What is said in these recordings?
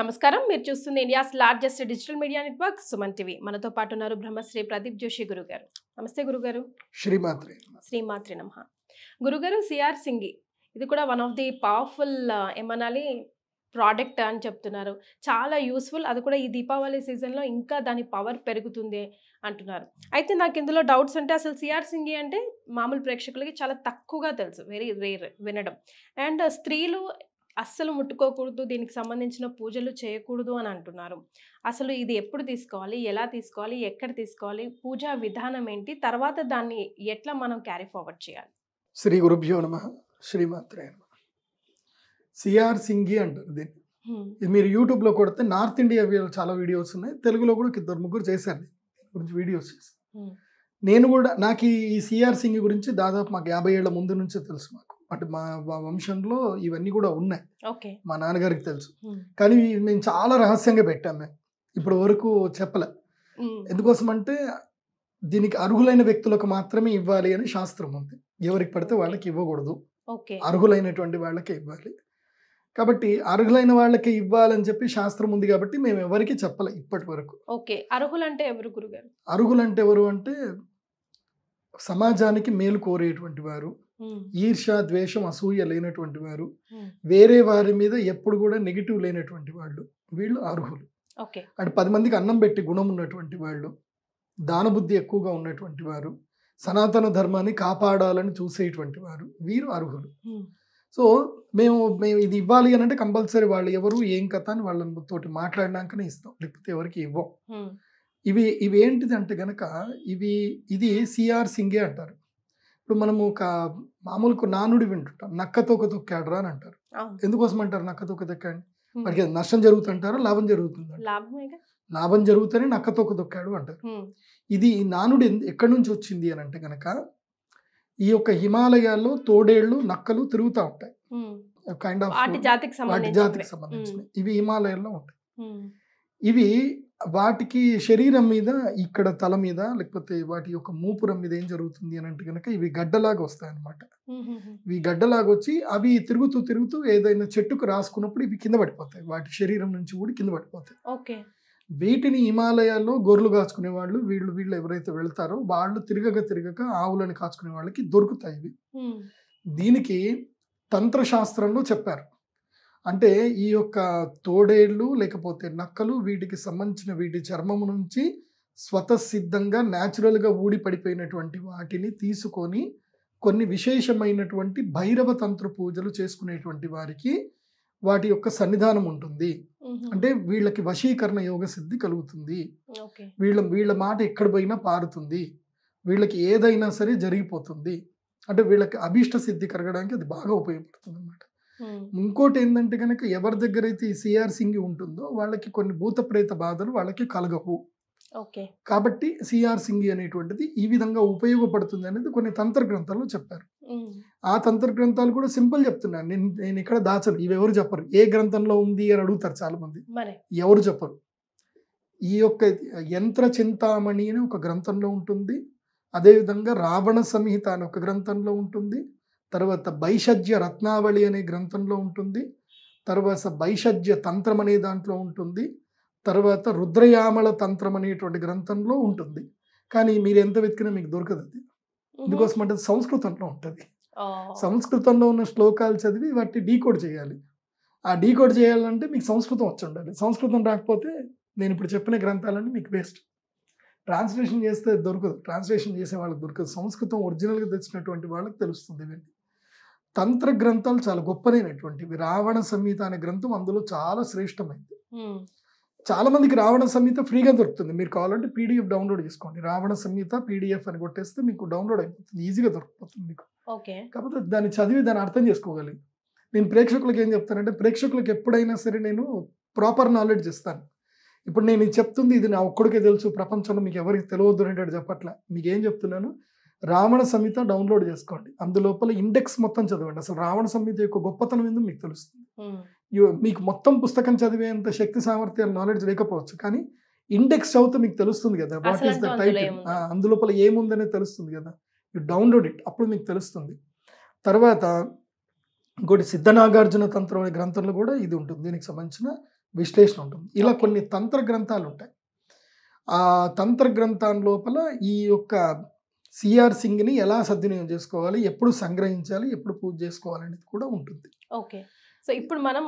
నమస్కారం మీరు చూస్తుంది India's largest digital media network Suman TV మనతో పాటు ఉన్నారు బ్రహ్మశ్రీ ప్రదీప్ జోషి గురుగారు నమస్తే గురుగారు శ్రీమాత్రి శ్రీమాత్రి నమ గురుగారు సిఆర్ సింగి ఇది కూడా వన్ ఆఫ్ ది పవర్ఫుల్ ఏమనాలి ప్రోడక్ట్ అని చెప్తున్నారు చాలా యూస్ఫుల్ అది కూడా ఈ దీపావళి సీజన్లో ఇంకా దాని పవర్ పెరుగుతుంది అంటున్నారు అయితే నాకు ఇందులో డౌట్స్ అంటే అసలు సిఆర్ సింగి అంటే మామూలు ప్రేక్షకులకి చాలా తక్కువగా తెలుసు వెరీ రేర్ వినడం అండ్ స్త్రీలు అస్సలు ముట్టుకోకూడదు దీనికి సంబంధించిన పూజలు చేయకూడదు అని అంటున్నారు అసలు ఇది ఎప్పుడు తీసుకోవాలి ఎలా తీసుకోవాలి ఎక్కడ తీసుకోవాలి పూజా విధానం ఏంటి తర్వాత దాన్ని ఎట్లా మనం క్యారీ ఫార్వర్డ్ చేయాలి శ్రీ గురుభ్యో నమ శ్రీమాత్రే నమ సిఆర్ సింగి అంటారు దీన్ని ఇది మీరు యూట్యూబ్లో కొడితే నార్త్ ఇండియా చాలా వీడియోస్ ఉన్నాయి తెలుగులో కూడా ఇద్దరు ముగ్గురు చేశారు గురించి వీడియోస్ చేశారు నేను కూడా నాకు ఈ సిఆర్ సింగ్ గురించి దాదాపు మాకు యాభై ఏళ్ల ముందు నుంచే తెలుసు మాకు అంటే మా వంశంలో ఇవన్నీ కూడా ఉన్నాయి మా నాన్నగారికి తెలుసు కానీ మేము చాలా రహస్యంగా పెట్టాం మేము ఇప్పటి వరకు చెప్పలే ఎందుకోసం అంటే దీనికి అర్హులైన వ్యక్తులకు మాత్రమే ఇవ్వాలి అని శాస్త్రం ఉంది ఎవరికి పడితే వాళ్ళకి ఇవ్వకూడదు అర్హులైనటువంటి వాళ్ళకి ఇవ్వాలి కాబట్టి అర్హులైన వాళ్ళకి ఇవ్వాలని చెప్పి శాస్త్రం ఉంది కాబట్టి మేము ఎవరికి చెప్పలే ఇప్పటి వరకు ఓకే అర్హులంటే ఎవరు గురుగారు అంటే ఎవరు అంటే సమాజానికి మేలు కోరేటువంటి వారు ఈర్ష ద్వేషం అసూయ లేనటువంటి వారు వేరే వారి మీద ఎప్పుడు కూడా నెగిటివ్ లేనటువంటి వాళ్ళు వీళ్ళు అర్హులు అంటే పది మందికి అన్నం పెట్టి గుణం ఉన్నటువంటి వాళ్ళు దానబుద్ధి ఎక్కువగా ఉన్నటువంటి వారు సనాతన ధర్మాన్ని కాపాడాలని చూసేటువంటి వారు వీరు అర్హులు సో మేము మేము ఇది ఇవ్వాలి అని అంటే కంపల్సరీ వాళ్ళు ఎవరు ఏం కథ అని వాళ్ళని తోటి మాట్లాడినాకనే ఇస్తాం లేకపోతే ఎవరికి ఇవ్వం ఇవి ఇవి ఏంటిది అంటే గనక ఇవి ఇది సిఆర్ సింగే అంటారు ఇప్పుడు మనము ఒక మామూలుకు నానుడి వింటుంటాం నక్క తోక తొక్కాడరా అని అంటారు ఎందుకోసం అంటారు నక్క తోక తొక్కాడు వాడికి నష్టం జరుగుతుంటారా లాభం జరుగుతుంది లాభం జరుగుతూనే నక్క తోక తొక్కాడు అంటారు ఇది నానుడు ఎక్కడి నుంచి వచ్చింది అని అంటే కనుక ఈ యొక్క హిమాలయాల్లో తోడేళ్లు నక్కలు తిరుగుతూ ఉంటాయి కైండ్ ఆఫ్ వాటి జాతికి సంబంధించిన ఇవి హిమాలయాల్లో ఉంటాయి ఇవి వాటికి శరీరం మీద ఇక్కడ తల మీద లేకపోతే వాటి యొక్క మూపురం మీద ఏం జరుగుతుంది అని అంటే కనుక ఇవి గడ్డలాగా వస్తాయి అనమాట ఇవి గడ్డలాగా వచ్చి అవి తిరుగుతూ తిరుగుతూ ఏదైనా చెట్టుకు రాసుకున్నప్పుడు ఇవి కింద పడిపోతాయి వాటి శరీరం నుంచి కూడా కింద పడిపోతాయి ఓకే వీటిని హిమాలయాల్లో గొర్రెలు కాచుకునే వాళ్ళు వీళ్ళు వీళ్ళు ఎవరైతే వెళ్తారో వాళ్ళు తిరగక తిరగక ఆవులను కాచుకునే వాళ్ళకి దొరుకుతాయి ఇవి దీనికి తంత్రశాస్త్రంలో చెప్పారు అంటే ఈ యొక్క తోడేళ్ళు లేకపోతే నక్కలు వీటికి సంబంధించిన వీటి చర్మము నుంచి స్వతసిద్ధంగా న్యాచురల్గా ఊడి పడిపోయినటువంటి వాటిని తీసుకొని కొన్ని విశేషమైనటువంటి భైరవ తంత్ర పూజలు చేసుకునేటువంటి వారికి వాటి యొక్క సన్నిధానం ఉంటుంది అంటే వీళ్ళకి వశీకరణ యోగ సిద్ధి కలుగుతుంది వీళ్ళ వీళ్ళ మాట ఎక్కడ పోయినా పారుతుంది వీళ్ళకి ఏదైనా సరే జరిగిపోతుంది అంటే వీళ్ళకి అభీష్ట సిద్ధి కరగడానికి అది బాగా ఉపయోగపడుతుంది అనమాట ఇంకోటి ఏంటంటే కనుక ఎవరి దగ్గర అయితే ఈ సిఆర్ సింగి ఉంటుందో వాళ్ళకి కొన్ని భూత ప్రేత బాధలు వాళ్ళకి కలగవు కాబట్టి సిఆర్ సింగి అనేటువంటిది ఈ విధంగా ఉపయోగపడుతుంది అనేది కొన్ని తంత్ర గ్రంథాల్లో చెప్పారు ఆ తంత్ర గ్రంథాలు కూడా సింపుల్ చెప్తున్నాను నేను నేను ఇక్కడ దాచను ఇవి ఎవరు చెప్పరు ఏ గ్రంథంలో ఉంది అని అడుగుతారు చాలా మంది ఎవరు చెప్పరు ఈ యొక్క యంత్ర చింతామణి అని ఒక గ్రంథంలో ఉంటుంది అదేవిధంగా రావణ సంహిత అని ఒక గ్రంథంలో ఉంటుంది తర్వాత భైషజ్య రత్నావళి అనే గ్రంథంలో ఉంటుంది తర్వాత భైషజ్య తంత్రం అనే దాంట్లో ఉంటుంది తర్వాత రుద్రయామల తంత్రం అనేటువంటి గ్రంథంలో ఉంటుంది కానీ మీరు ఎంత వెతికినా మీకు దొరకదు అది ఎందుకోసం అంటే సంస్కృతంలో ఉంటుంది సంస్కృతంలో ఉన్న శ్లోకాలు చదివి వాటిని డీకోడ్ చేయాలి ఆ డీకోడ్ చేయాలంటే మీకు సంస్కృతం వచ్చి ఉండాలి సంస్కృతం రాకపోతే నేను ఇప్పుడు చెప్పిన గ్రంథాలన్నీ మీకు వేస్ట్ ట్రాన్స్లేషన్ చేస్తే దొరకదు ట్రాన్స్లేషన్ చేసే వాళ్ళకి దొరకదు సంస్కృతం ఒరిజినల్గా తెచ్చినటువంటి వాళ్ళకి తెలుస్తుంది ఇవన్నీ తంత్ర గ్రంథాలు చాలా గొప్పదైనటువంటివి రావణ సంహిత అనే గ్రంథం అందులో చాలా శ్రేష్టమైంది చాలామందికి రావణ సంహిత ఫ్రీగా దొరుకుతుంది మీరు కావాలంటే పీడిఎఫ్ డౌన్లోడ్ చేసుకోండి రావణ సంహిత పీడిఎఫ్ అని కొట్టేస్తే మీకు డౌన్లోడ్ అయిపోతుంది ఈజీగా దొరికిపోతుంది మీకు కాకపోతే దాన్ని చదివి దాన్ని అర్థం చేసుకోగలి నేను ప్రేక్షకులకు ఏం చెప్తానంటే ప్రేక్షకులకు ఎప్పుడైనా సరే నేను ప్రాపర్ నాలెడ్జ్ ఇస్తాను ఇప్పుడు నేను చెప్తుంది ఇది నా ఒక్కడికే తెలుసు ప్రపంచంలో మీకు ఎవరికి తెలియదు అనేటట్టు చెప్పట్లే మీకు ఏం చెప్తున్నాను రావణ సంహిత డౌన్లోడ్ చేసుకోండి అందులోపల ఇండెక్స్ మొత్తం చదవండి అసలు రావణ సంహిత యొక్క గొప్పతనం ఏందో మీకు తెలుస్తుంది మీకు మొత్తం పుస్తకం చదివేంత శక్తి సామర్థ్యాలు నాలెడ్జ్ లేకపోవచ్చు కానీ ఇండెక్స్ చదివితే మీకు తెలుస్తుంది కదా వాట్ ఈస్ ద టైటిల్ అందులోపల ఏముందనే తెలుస్తుంది కదా యు డౌన్లోడ్ ఇట్ అప్పుడు మీకు తెలుస్తుంది తర్వాత ఇంకోటి సిద్ధనాగార్జున తంత్రం అనే గ్రంథంలో కూడా ఇది ఉంటుంది దీనికి సంబంధించిన విశ్లేషణ ఉంటుంది ఇలా కొన్ని తంత్ర గ్రంథాలు ఉంటాయి ఆ తంత్ర గ్రంథాల లోపల ఈ యొక్క సిఆర్ ని ఎలా సద్వినియోగం చేసుకోవాలి ఎప్పుడు సంగ్రహించాలి ఎప్పుడు పూజ చేసుకోవాలి అనేది కూడా ఉంటుంది ఓకే సో ఇప్పుడు మనం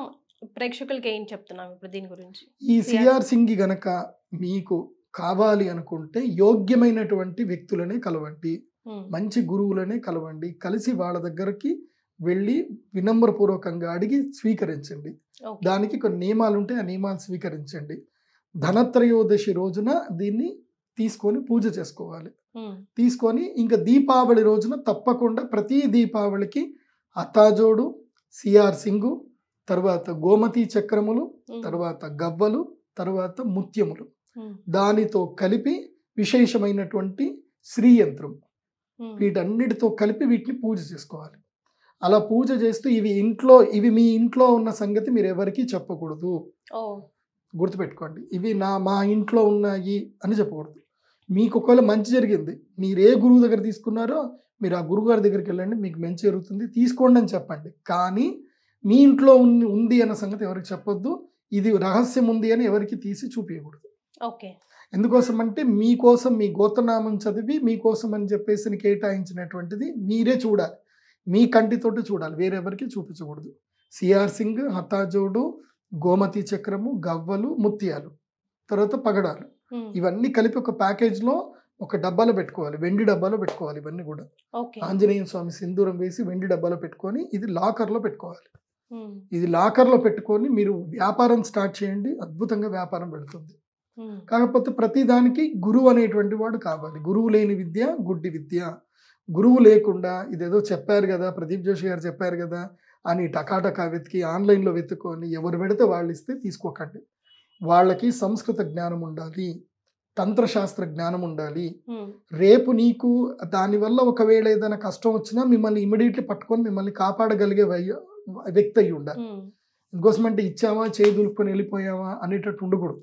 ప్రేక్షకులకి ఏం చెప్తున్నాం ఇప్పుడు దీని గురించి ఈ సిఆర్ సింగ్ గనక మీకు కావాలి అనుకుంటే యోగ్యమైనటువంటి వ్యక్తులనే కలవండి మంచి గురువులనే కలవండి కలిసి వాళ్ళ దగ్గరికి వెళ్ళి వినమ్రపూర్వకంగా అడిగి స్వీకరించండి దానికి కొన్ని నియమాలు ఉంటే ఆ నియమాలు స్వీకరించండి ధనత్రయోదశి రోజున దీన్ని తీసుకొని పూజ చేసుకోవాలి తీసుకొని ఇంకా దీపావళి రోజున తప్పకుండా ప్రతి దీపావళికి అత్తాజోడు సిఆర్ సింగు తర్వాత గోమతి చక్రములు తర్వాత గవ్వలు తర్వాత ముత్యములు దానితో కలిపి విశేషమైనటువంటి శ్రీయంత్రం వీటన్నిటితో కలిపి వీటిని పూజ చేసుకోవాలి అలా పూజ చేస్తూ ఇవి ఇంట్లో ఇవి మీ ఇంట్లో ఉన్న సంగతి మీరు ఎవరికి చెప్పకూడదు గుర్తుపెట్టుకోండి ఇవి నా మా ఇంట్లో ఉన్నాయి అని చెప్పకూడదు మీకు ఒకవేళ మంచి జరిగింది మీరు ఏ గురువు దగ్గర తీసుకున్నారో మీరు ఆ గురువు గారి దగ్గరికి వెళ్ళండి మీకు మంచి జరుగుతుంది తీసుకోండి అని చెప్పండి కానీ మీ ఇంట్లో ఉంది అన్న సంగతి ఎవరికి చెప్పొద్దు ఇది రహస్యం ఉంది అని ఎవరికి తీసి చూపించకూడదు ఓకే ఎందుకోసం అంటే మీకోసం మీ గోత్రనామం చదివి మీకోసం అని చెప్పేసి కేటాయించినటువంటిది మీరే చూడాలి మీ కంటితోటి చూడాలి వేరెవరికి చూపించకూడదు సిఆర్ సింగ్ హతాజోడు గోమతి చక్రము గవ్వలు ముత్యాలు తర్వాత పగడాలు ఇవన్నీ కలిపి ఒక ప్యాకేజ్లో ఒక డబ్బాలో పెట్టుకోవాలి వెండి డబ్బాలో పెట్టుకోవాలి ఇవన్నీ కూడా ఆంజనేయ స్వామి సింధూరం వేసి వెండి డబ్బాలో పెట్టుకొని ఇది లాకర్లో పెట్టుకోవాలి ఇది లాకర్లో పెట్టుకొని మీరు వ్యాపారం స్టార్ట్ చేయండి అద్భుతంగా వ్యాపారం పెడుతుంది కాకపోతే ప్రతిదానికి గురువు అనేటువంటి వాడు కావాలి గురువు లేని విద్య గుడ్డి విద్య గురువు లేకుండా ఇదేదో చెప్పారు కదా ప్రదీప్ జోషి గారు చెప్పారు కదా అని టకాటకా వెతికి ఆన్లైన్లో వెతుక్కొని ఎవరు పెడితే వాళ్ళు ఇస్తే తీసుకోకండి వాళ్ళకి సంస్కృత జ్ఞానం ఉండాలి తంత్రశాస్త్ర జ్ఞానం ఉండాలి రేపు నీకు దానివల్ల ఒకవేళ ఏదైనా కష్టం వచ్చినా మిమ్మల్ని ఇమీడియట్లీ పట్టుకొని మిమ్మల్ని కాపాడగలిగే వ్యక్తి అయ్యి ఉండాలి ఇంకోసం అంటే ఇచ్చామా చేయి దులుపుకొని వెళ్ళిపోయావా అనేటట్టు ఉండకూడదు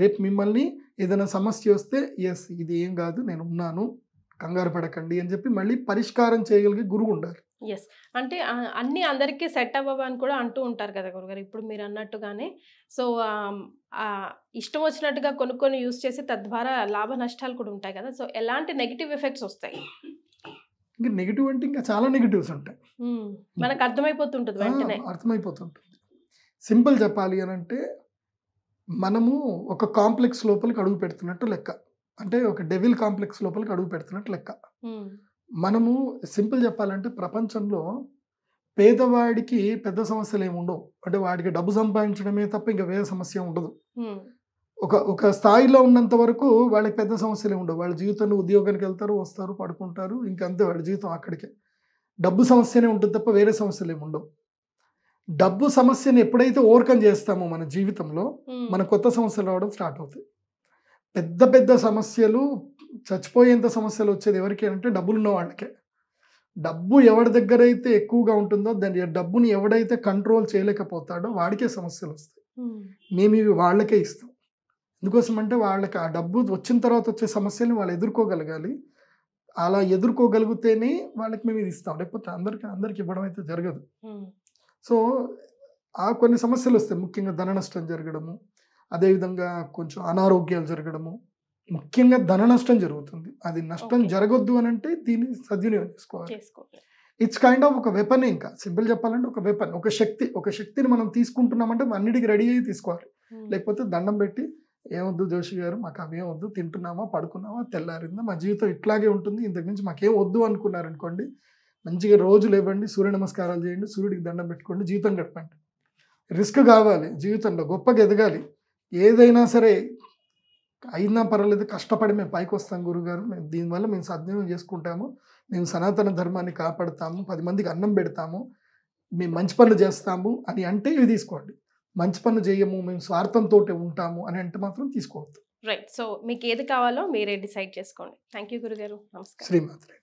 రేపు మిమ్మల్ని ఏదైనా సమస్య వస్తే ఎస్ ఇది ఏం కాదు నేను ఉన్నాను కంగారు పడకండి అని చెప్పి మళ్ళీ పరిష్కారం చేయగలిగే గురువు ఉండాలి ఎస్ అంటే అన్నీ అందరికీ సెట్ అవ్వవని కూడా అంటూ ఉంటారు కదా గురుగారు ఇప్పుడు మీరు అన్నట్టుగానే సో ఇష్టం వచ్చినట్టుగా కొనుక్కొని యూస్ చేసి తద్వారా లాభ నష్టాలు కూడా ఉంటాయి కదా సో ఎలాంటి నెగిటివ్ ఎఫెక్ట్స్ వస్తాయి ఇంకా నెగిటివ్ అంటే ఇంకా చాలా నెగిటివ్స్ ఉంటాయి మనకు అర్థమైపోతుంటుంది వెంటనే అర్థమైపోతుంటుంది సింపుల్ చెప్పాలి అని అంటే మనము ఒక కాంప్లెక్స్ లోపలికి అడుగు పెడుతున్నట్టు లెక్క అంటే ఒక డెవిల్ కాంప్లెక్స్ లోపలికి అడుగు పెడుతున్నట్టు లెక్క మనము సింపుల్ చెప్పాలంటే ప్రపంచంలో పేదవాడికి పెద్ద సమస్యలు ఏమి ఉండవు అంటే వాడికి డబ్బు సంపాదించడమే తప్ప ఇంకా వేరే సమస్య ఉండదు ఒక ఒక స్థాయిలో ఉన్నంత వరకు వాళ్ళకి పెద్ద సమస్యలు ఉండవు వాళ్ళ జీవితంలో ఉద్యోగానికి వెళ్తారు వస్తారు పడుకుంటారు ఇంకంతే వాళ్ళ జీవితం అక్కడికే డబ్బు సమస్యనే ఉంటుంది తప్ప వేరే సమస్యలు ఏమి ఉండవు డబ్బు సమస్యను ఎప్పుడైతే ఓవర్కమ్ చేస్తామో మన జీవితంలో మన కొత్త సమస్యలు రావడం స్టార్ట్ అవుతాయి పెద్ద పెద్ద సమస్యలు చచ్చిపోయేంత సమస్యలు వచ్చేది ఎవరికి అంటే డబ్బులు ఉన్న వాళ్ళకే డబ్బు ఎవరి దగ్గర అయితే ఎక్కువగా ఉంటుందో దాని డబ్బుని ఎవడైతే కంట్రోల్ చేయలేకపోతాడో వాడికే సమస్యలు వస్తాయి మేము ఇవి వాళ్ళకే ఇస్తాం ఎందుకోసం అంటే వాళ్ళకి ఆ డబ్బు వచ్చిన తర్వాత వచ్చే సమస్యల్ని వాళ్ళు ఎదుర్కోగలగాలి అలా ఎదుర్కోగలిగితేనే వాళ్ళకి మేము ఇది ఇస్తాం లేకపోతే అందరికి అందరికి ఇవ్వడం అయితే జరగదు సో ఆ కొన్ని సమస్యలు వస్తాయి ముఖ్యంగా ధన నష్టం జరగడము అదేవిధంగా కొంచెం అనారోగ్యాలు జరగడము ముఖ్యంగా ధన నష్టం జరుగుతుంది అది నష్టం జరగొద్దు అని అంటే దీన్ని సద్వినియోగం చేసుకోవాలి ఇట్స్ కైండ్ ఆఫ్ ఒక వెపన్ ఇంకా సింపుల్ చెప్పాలంటే ఒక వెపన్ ఒక శక్తి ఒక శక్తిని మనం తీసుకుంటున్నామంటే అన్నిటికీ రెడీ అయ్యి తీసుకోవాలి hmm. లేకపోతే దండం పెట్టి ఏమొద్దు జోషి గారు మాకు అవి వద్దు తింటున్నామా పడుకున్నామా తెల్లారిందా మా జీవితం ఇట్లాగే ఉంటుంది ఇంతకు మించి మాకేం వద్దు అనుకున్నారనుకోండి మంచిగా రోజు లేవండి సూర్య నమస్కారాలు చేయండి సూర్యుడికి దండం పెట్టుకోండి జీవితం గడపండి రిస్క్ కావాలి జీవితంలో గొప్పగా ఎదగాలి ఏదైనా సరే అయినా పర్వాలేదు కష్టపడి మేము పైకి వస్తాం గురుగారు మేము దీనివల్ల మేము సద్వినియోగం చేసుకుంటాము మేము సనాతన ధర్మాన్ని కాపాడుతాము పది మందికి అన్నం పెడతాము మేము మంచి పనులు చేస్తాము అని అంటే ఇవి తీసుకోండి మంచి పనులు చేయము మేము స్వార్థంతో ఉంటాము అని అంటే మాత్రం తీసుకోవద్దు రైట్ సో మీకు ఏది కావాలో మీరే డిసైడ్ చేసుకోండి థ్యాంక్ యూ గురుగారు నమస్కారం శ్రీమాత్రే